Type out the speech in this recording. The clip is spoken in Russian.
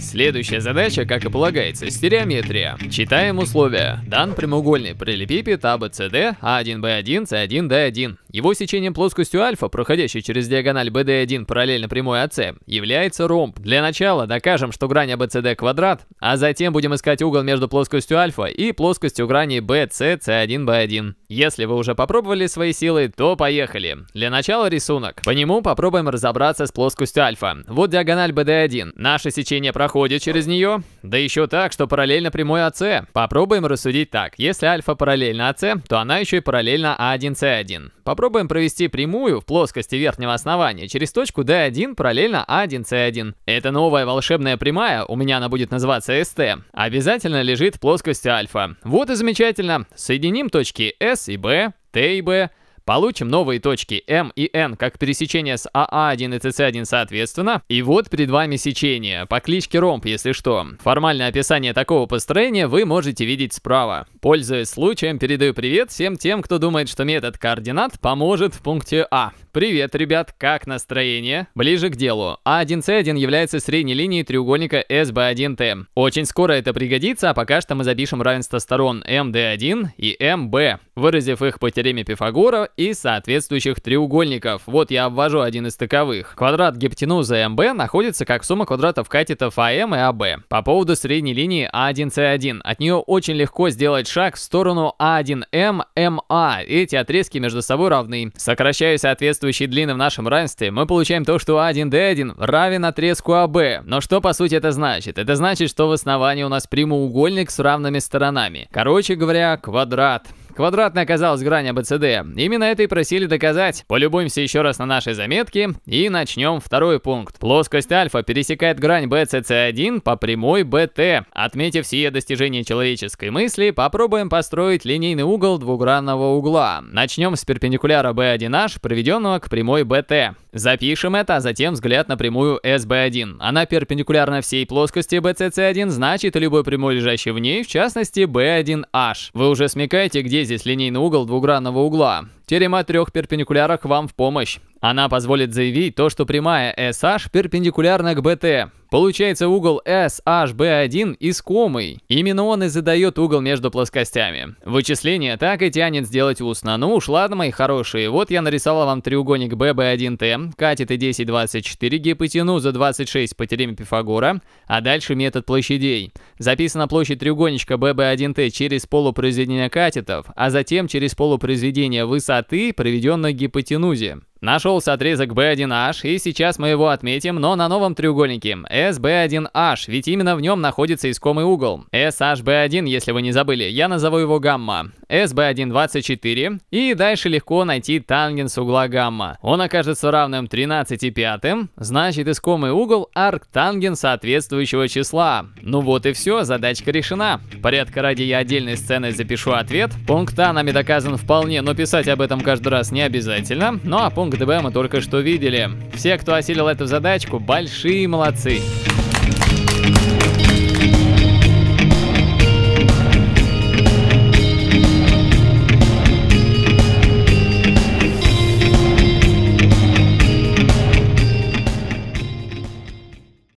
Следующая задача, как и полагается, стереометрия. Читаем условия. Дан прямоугольный прилепипед а ABCD а A1B1, C1D1. Его сечением плоскостью альфа, проходящей через диагональ BD1 параллельно прямой AC, является ромб. Для начала докажем, что грань ABCD квадрат, а затем будем искать угол между плоскостью альфа и плоскостью грани BCC1B1. Если вы уже попробовали свои силы, то поехали. Для начала рисунок. По нему попробуем разобраться с плоскостью альфа. Вот диагональ BD1. Наше сечение проходит через нее, да еще так, что параллельно прямой AC. Попробуем рассудить так. Если альфа параллельно AC, то она еще и параллельно A1C1. А попробуем попробуем провести прямую в плоскости верхнего основания через точку D1 параллельно A1C1. Эта новая волшебная прямая, у меня она будет называться ST, обязательно лежит в плоскости альфа. Вот и замечательно. Соединим точки S и B, T и B, Получим новые точки М и N как пересечение с АА1 и ЦЦ1 соответственно. И вот перед вами сечение, по кличке ромб, если что. Формальное описание такого построения вы можете видеть справа. Пользуясь случаем, передаю привет всем тем, кто думает, что метод координат поможет в пункте А. Привет, ребят, как настроение? Ближе к делу. А1С1 является средней линией треугольника SB1T. Очень скоро это пригодится, а пока что мы запишем равенство сторон мд 1 и МБ, выразив их по теореме Пифагора и соответствующих треугольников. Вот я обвожу один из таковых. Квадрат гипотенузы МБ находится как сумма квадратов катетов АМ и АБ. По поводу средней линии А1С1. От нее очень легко сделать шаг в сторону А1М, МА. Эти отрезки между собой равны. Сокращая соответствующие длины в нашем равенстве, мы получаем то, что А1Д1 равен отрезку АБ. Но что по сути это значит? Это значит, что в основании у нас прямоугольник с равными сторонами. Короче говоря, квадрат. Квадратной оказалась грань АБЦД. Именно это и просили доказать. Полюбуемся еще раз на нашей заметке и начнем второй пункт. Плоскость альфа пересекает грань BCC1 по прямой BT. Отметив все достижения человеческой мысли, попробуем построить линейный угол двугранного угла. Начнем с перпендикуляра B1H, проведенного к прямой BT. Запишем это, а затем взгляд на прямую SB1. Она перпендикулярна всей плоскости BCC1, значит и любой прямой, лежащий в ней, в частности B1H. Вы уже смекаете, где здесь линейный угол двугранного угла. Терема трех перпендикулярах вам в помощь. Она позволит заявить то, что прямая SH перпендикулярна к BT. Получается угол SHB1 искомый. Именно он и задает угол между плоскостями. Вычисление так и тянет сделать устно. Ну уж ладно, мои хорошие, вот я нарисовал вам треугольник BB1T, катет и 1024 гипотенуза 26 по теореме Пифагора, а дальше метод площадей. Записана площадь треугольничка BB1T через полупроизведение катетов, а затем через полупроизведение высоты высоты, проведенной гипотенузе. Нашелся отрезок B1H, и сейчас мы его отметим, но на новом треугольнике SB1H, ведь именно в нем находится искомый угол. SHB1, если вы не забыли, я назову его гамма. SB124, и дальше легко найти тангенс угла гамма. Он окажется равным 13,5, значит искомый угол арктангенс соответствующего числа. Ну вот и все, задачка решена. Порядка ради я отдельной сценой запишу ответ. Пункт А нами доказан вполне, но писать об этом каждый раз не обязательно. Ну а пункт ГТБ мы только что видели. Все, кто осилил эту задачку, большие молодцы.